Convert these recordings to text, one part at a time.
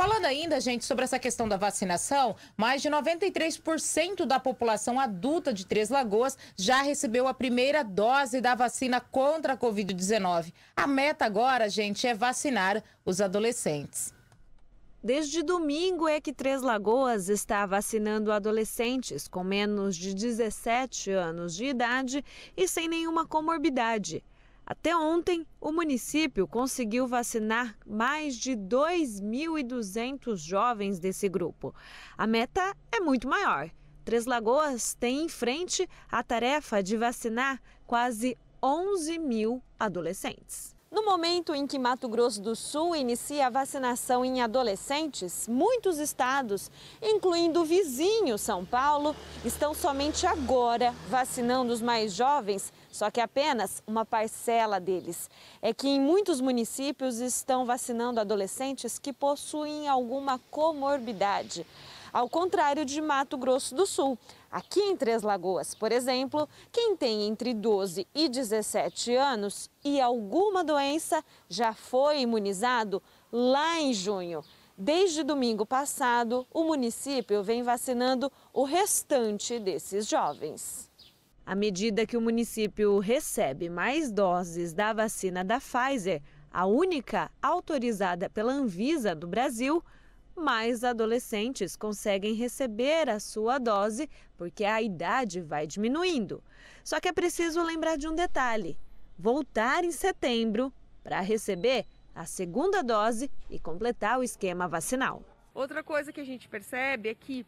Falando ainda, gente, sobre essa questão da vacinação, mais de 93% da população adulta de Três Lagoas já recebeu a primeira dose da vacina contra a Covid-19. A meta agora, gente, é vacinar os adolescentes. Desde domingo é que Três Lagoas está vacinando adolescentes com menos de 17 anos de idade e sem nenhuma comorbidade. Até ontem, o município conseguiu vacinar mais de 2.200 jovens desse grupo. A meta é muito maior. Três Lagoas tem em frente a tarefa de vacinar quase 11 mil adolescentes. No momento em que Mato Grosso do Sul inicia a vacinação em adolescentes, muitos estados, incluindo o vizinho São Paulo, estão somente agora vacinando os mais jovens, só que apenas uma parcela deles. É que em muitos municípios estão vacinando adolescentes que possuem alguma comorbidade ao contrário de Mato Grosso do Sul. Aqui em Três Lagoas, por exemplo, quem tem entre 12 e 17 anos e alguma doença já foi imunizado lá em junho. Desde domingo passado, o município vem vacinando o restante desses jovens. À medida que o município recebe mais doses da vacina da Pfizer, a única autorizada pela Anvisa do Brasil, mais adolescentes conseguem receber a sua dose, porque a idade vai diminuindo. Só que é preciso lembrar de um detalhe: voltar em setembro para receber a segunda dose e completar o esquema vacinal. Outra coisa que a gente percebe é que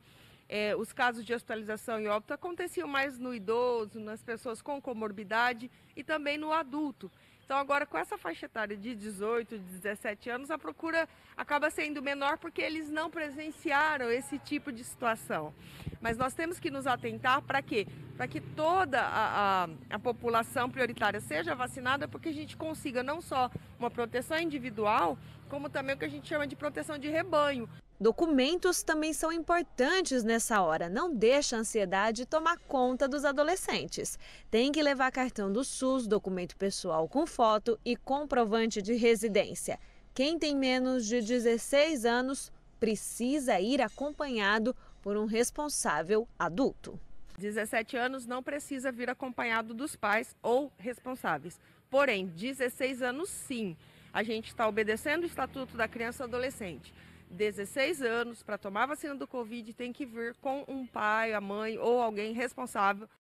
é, os casos de hospitalização e óbito aconteciam mais no idoso, nas pessoas com comorbidade e também no adulto. Então agora com essa faixa etária de 18, 17 anos, a procura acaba sendo menor porque eles não presenciaram esse tipo de situação. Mas nós temos que nos atentar para quê? Para que toda a, a, a população prioritária seja vacinada, porque a gente consiga não só uma proteção individual, como também o que a gente chama de proteção de rebanho. Documentos também são importantes nessa hora. Não deixa a ansiedade tomar conta dos adolescentes. Tem que levar cartão do SUS, documento pessoal com foto e comprovante de residência. Quem tem menos de 16 anos precisa ir acompanhado por um responsável adulto. 17 anos não precisa vir acompanhado dos pais ou responsáveis. Porém, 16 anos sim. A gente está obedecendo o Estatuto da Criança e Adolescente. 16 anos para tomar vacina do Covid tem que vir com um pai, a mãe ou alguém responsável